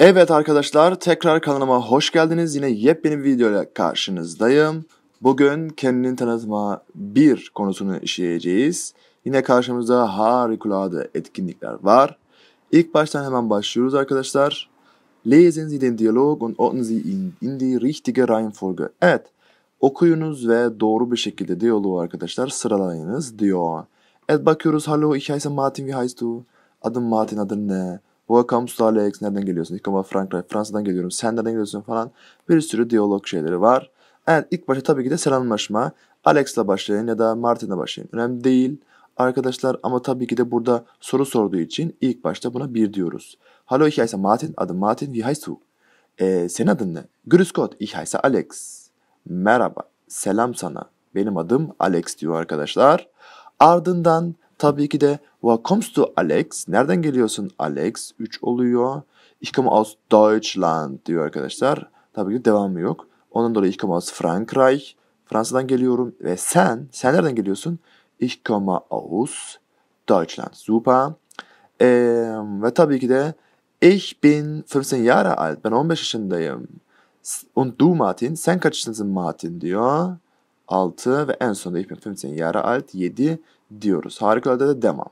Evet arkadaşlar tekrar kanalıma hoş geldiniz. Yine yepyeni bir video ile karşınızdayım. Bugün kendini tanıtma bir konusunu işleyeceğiz. Yine karşımızda harikulade etkinlikler var. İlk baştan hemen başlıyoruz arkadaşlar. Lesen Sie den Dialog und ordnen Sie ihn in die richtige Reihenfolge. Evet, okuyunuz ve doğru bir şekilde diyaloğu arkadaşlar sıralayınız diyor. Evet bakıyoruz. Hallo, ich heiße Martin, wie heißt du? Adım Martin, adın ne? Bu Boğa Camus Alex nereden geliyorsun? Nikoma Frankray Fransa'dan geliyorum. Sen nereden geliyorsun falan. Bir sürü diyalog şeyleri var. Evet ilk başta tabii ki de selamlaşma. Alex'la başlayın ya da Martin'le başlayın. Önemli değil arkadaşlar ama tabii ki de burada soru sorduğu için ilk başta buna bir diyoruz. Hallo ich heiße Martin. Adım Martin. Wie heißt du? Ee, senin adın ne? Grüß Gott. Ich heiße Alex. Merhaba. Selam sana. Benim adım Alex diyor arkadaşlar. Ardından Tabii ki de What comes to Alex? Nereden geliyorsun Alex? 3 oluyor. Ich komme aus Deutschland diyor arkadaşlar. Tabii ki devamı yok. Ondan dolayı ich komme aus Frankreich. Fransa'dan geliyorum. Ve sen, sen nereden geliyorsun? Ich komme aus Deutschland. Super. Ee, ve tabii ki de ich bin 15 Jahre alt. Ben 15 yaşındayım. Und du Martin, sen kaç yaşındasın Martin diyor. 6 ve en sonunda ich bin 15 Jahre alt. 7 diyoruz. devam.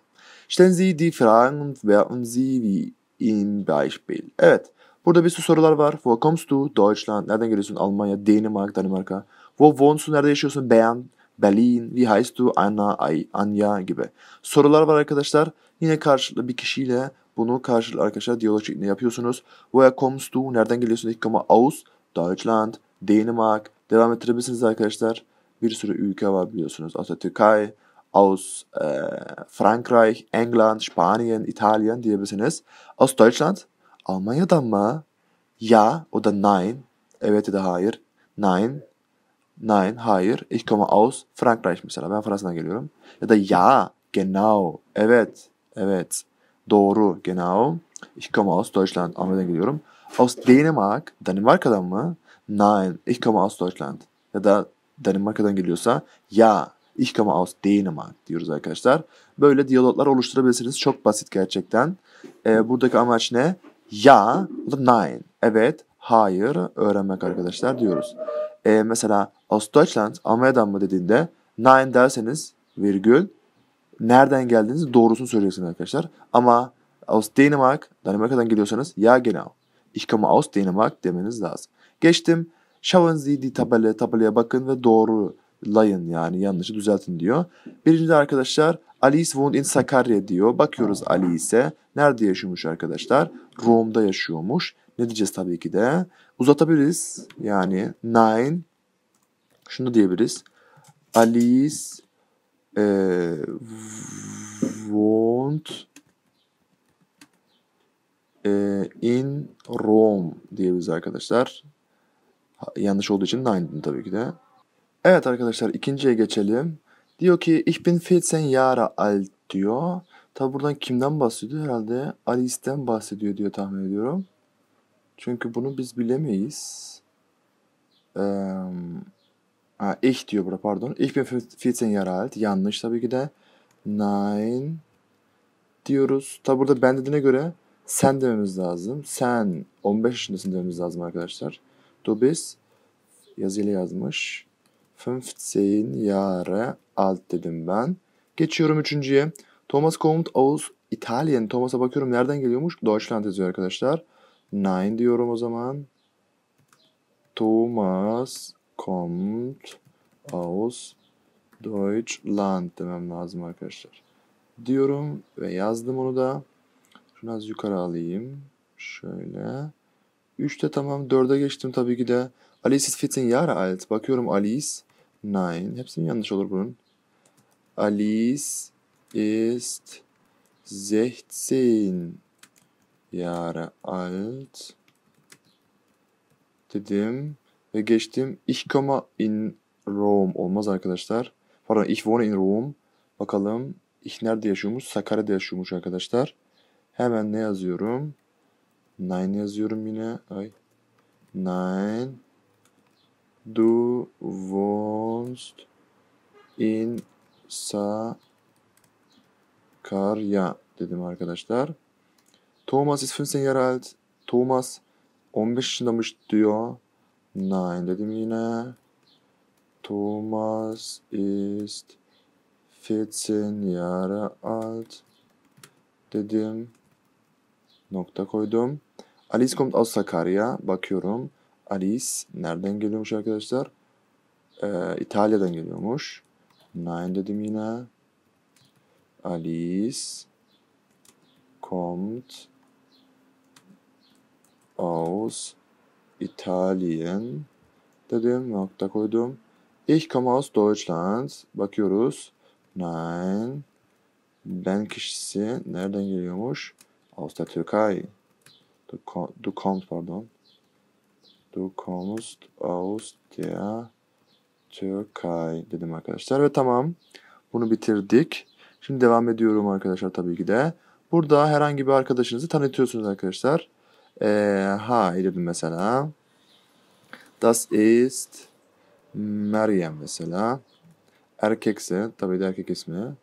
Stellen Sie die Fragen und werfen Sie wie in Beispiel. Evet. Burada bir sürü sorular var. Wo kommst du? Deutschland. Nereden geliyorsun? Almanya. Danimark. Danimarka. Wo wohnst du? Nerede yaşıyorsun? Bern. Berlin. Wie heißt du? Anna. Ay, Anya gibi. Sorular var arkadaşlar. Yine karşılıklı bir kişiyle bunu karşılıklı arkadaşlar diyalog şeklinde yapıyorsunuz. Woher kommst du? Nereden geliyorsun? İlk koma aus. Deutschland. Danimark. Devam ettirebilirsiniz arkadaşlar. Bir sürü ülke var biliyorsunuz. Aslında Türkiye. aus äh, Frankreich, England, Spanien, Italien die ein bisschen ist, Aus Deutschland, Almanya'dan oh mı? Ja oder nein? Evet ya da hayır. Nein. Nein, hayır. Ich komme aus Frankreich mesela. Ben Fransa'dan geliyorum. Ya da ja, genau. Evet, evet. Doğru, genau. Ich komme aus Deutschland. Almanya'dan geliyorum. Aus Dänemark, Danimarka'dan mı? Nein, ich komme aus Deutschland. Ya da Danimarka'dan ja, Ich komme aus Dänemark diyoruz arkadaşlar. Böyle diyaloglar oluşturabilirsiniz. Çok basit gerçekten. E, buradaki amaç ne? Ya, nein. Evet, hayır öğrenmek arkadaşlar diyoruz. E, mesela aus Deutschland, Almanya'dan mı dediğinde nein derseniz virgül nereden geldiğinizi doğrusunu söyleyeceksiniz arkadaşlar. Ama aus Dänemark, Danimarka'dan geliyorsanız ya genau. Ich komme aus Dänemark demeniz lazım. Geçtim. Schauen Sie die Tabelle, tabelaya bakın ve doğru Lion yani yanlışı düzeltin diyor. Birinci de arkadaşlar Alice wohnt in Sakarya diyor. Bakıyoruz Alice'e. Nerede yaşıyormuş arkadaşlar? Rom'da yaşıyormuş. Ne diyeceğiz tabii ki de? Uzatabiliriz. Yani nine. Şunu diyebiliriz. Alice e, wohnt e, in Rome diyebiliriz arkadaşlar. Yanlış olduğu için nine tabii ki de. Evet arkadaşlar ikinciye geçelim. Diyor ki ich bin 14 Jahre alt diyor. Tabi buradan kimden bahsediyor herhalde? Alice'den bahsediyor diyor tahmin ediyorum. Çünkü bunu biz bilemeyiz. Ee, ha, ich diyor burada pardon. Ich bin 14 Jahre alt. Yanlış tabii ki de. Nein diyoruz. Tabi burada ben dediğine göre sen dememiz lazım. Sen 15 yaşındasın dememiz lazım arkadaşlar. Du bist yazıyla yazmış. 15 Jahre alt dedim ben. Geçiyorum üçüncüye. Thomas kommt aus Italien. Thomas'a bakıyorum nereden geliyormuş? Deutschland yazıyor arkadaşlar. Nein diyorum o zaman. Thomas kommt aus Deutschland demem lazım arkadaşlar. Diyorum ve yazdım onu da. Şunu az yukarı alayım. Şöyle. üçte tamam dörde geçtim tabii ki de. Alice is 14 Jahre alt. Bakıyorum Alice nine. Hepsi yanlış olur bunun. Alice ist 16 Jahre alt dedim ve geçtim. Ich komme in Rome olmaz arkadaşlar. Pardon ich wohne in Rome. Bakalım ich nerede yaşıyormuş? Sakarya'da yaşıyormuş arkadaşlar. Hemen ne yazıyorum? Nine yazıyorum yine. Ay. Nine. Du wo used in Sakarya dedim arkadaşlar. Thomas ist 15 Jahre alt. Thomas 15 yaşındamış diyor. Nein dedim yine. Thomas ist 14 Jahre alt dedim. Nokta koydum. Alice kommt aus Sakarya. Bakıyorum. Alice nereden geliyormuş arkadaşlar? Ee, İtalya'dan geliyormuş. Nine dedim yine. Alice kommt aus Italien dedim. Nokta koydum. Ich komme aus Deutschland. Bakıyoruz. Nein. Ben kişisi nereden geliyormuş? Aus der Türkei. Du, du kommst pardon. Du kommst aus der Türkay dedim arkadaşlar ve tamam bunu bitirdik. Şimdi devam ediyorum arkadaşlar tabii ki de. Burada herhangi bir arkadaşınızı tanıtıyorsunuz arkadaşlar. Ee, hi dedim mesela. Das ist Meryem mesela. Erkekse tabii de erkek ismi.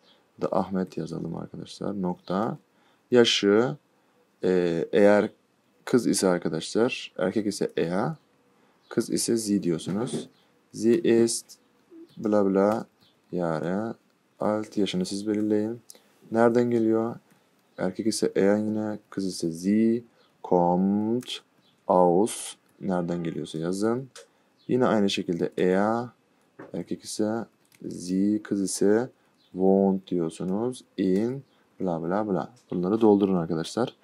Da Ahmet yazalım arkadaşlar. Nokta. Yaşı e, eğer kız ise arkadaşlar erkek ise Ea kız ise Z diyorsunuz. Sie ist bla bla yare alt yaşını siz belirleyin. Nereden geliyor? Erkek ise er yine, kız ise sie kommt aus nereden geliyorsa yazın. Yine aynı şekilde er erkek ise sie kız ise wohnt diyorsunuz. In bla bla bla. Bunları doldurun arkadaşlar.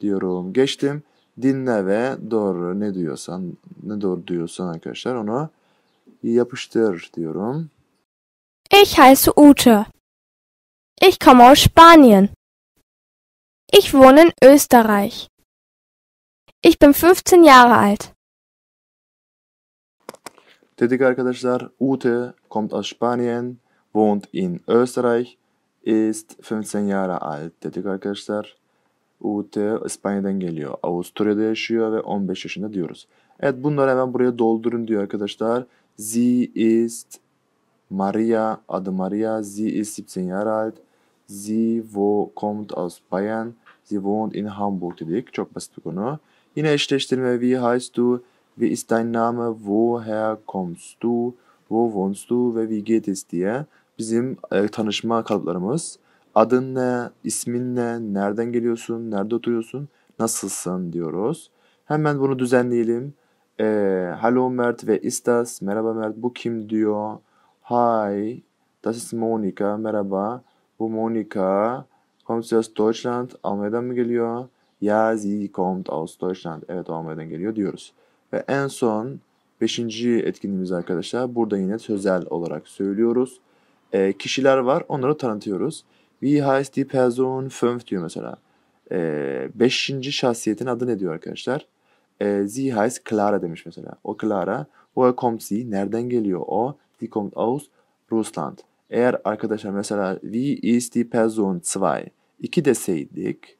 Diyorum geçtim. Dinle ve doğru ne diyorsan ne doğru diyorsan arkadaşlar onu yapıştır diyorum. Ich heiße Ute. Ich komme aus Spanien. Ich wohne in Österreich. Ich bin 15 Jahre alt. Dedik arkadaşlar, Ute kommt aus Spanien, wohnt in Österreich, ist 15 Jahre alt. Dedik arkadaşlar, Ute İspanya'dan geliyor. Avusturya'da yaşıyor ve 15 yaşında diyoruz. Evet bunları hemen buraya doldurun diyor arkadaşlar. Sie ist Maria, adı Maria. Sie ist 17 Jahre alt. Sie wo kommt aus Bayern. Sie wohnt in Hamburg dedik. Çok basit bir konu. Yine eşleştirme. Wie heißt du? Wie ist dein Name? Woher kommst du? Wo wohnst du? Ve wie geht es diye bizim e, tanışma kalıplarımız. Adın ne? İsmin ne? Nereden geliyorsun? Nerede oturuyorsun? Nasılsın diyoruz. Hemen bunu düzenleyelim. E, ee, Hallo Mert ve Istas. Merhaba Mert. Bu kim diyor. Hi. Das ist Monika. Merhaba. Bu Monika. Kommt sie aus Deutschland? Almanya'dan mı geliyor? Ja, sie kommt aus Deutschland. Evet, Almanya'dan geliyor diyoruz. Ve en son beşinci etkinliğimiz arkadaşlar. Burada yine sözel olarak söylüyoruz. E, kişiler var, onları tanıtıyoruz. Wie heißt die Person 5 diyor mesela. E, beşinci şahsiyetin adı ne diyor arkadaşlar? E, ee, sie heißt Clara demiş mesela. O Clara. Woher kommt sie? Nereden geliyor o? Sie kommt aus Russland. Eğer arkadaşlar mesela wie ist die Person 2? 2 deseydik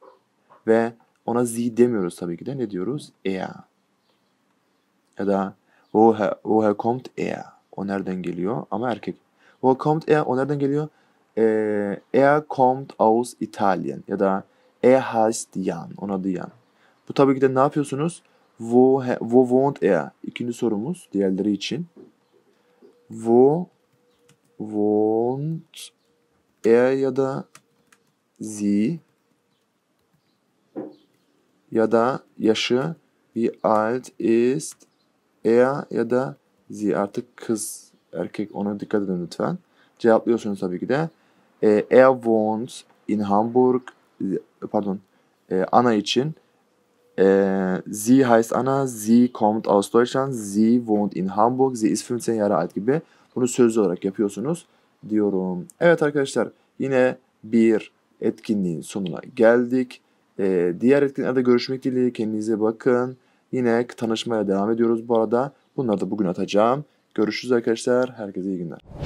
ve ona sie demiyoruz tabii ki de ne diyoruz? Er. Ya da woher, woher kommt er? O nereden geliyor? Ama erkek. Woher kommt er? O nereden geliyor? Ee, er kommt aus Italien ya da er heißt Jan. Ona adı Bu tabii ki de ne yapıyorsunuz? Wo, he, wo wohnt er? İkinci sorumuz diğerleri için. Wo wohnt er ya da sie ya da yaşı wie alt ist er ya da sie artık kız erkek ona dikkat edin lütfen. Cevaplıyorsunuz tabii ki de. er wohnt in Hamburg pardon e, ana için Äh, sie heißt Anna, sie kommt aus Deutschland, sie wohnt in Hamburg, sie ist 15 Jahre alt gibi. Bunu sözlü olarak yapıyorsunuz diyorum. Evet arkadaşlar yine bir etkinliğin sonuna geldik. Ee, diğer etkinliklerde görüşmek dileğiyle kendinize bakın. Yine tanışmaya devam ediyoruz bu arada. Bunları da bugün atacağım. Görüşürüz arkadaşlar. Herkese iyi günler.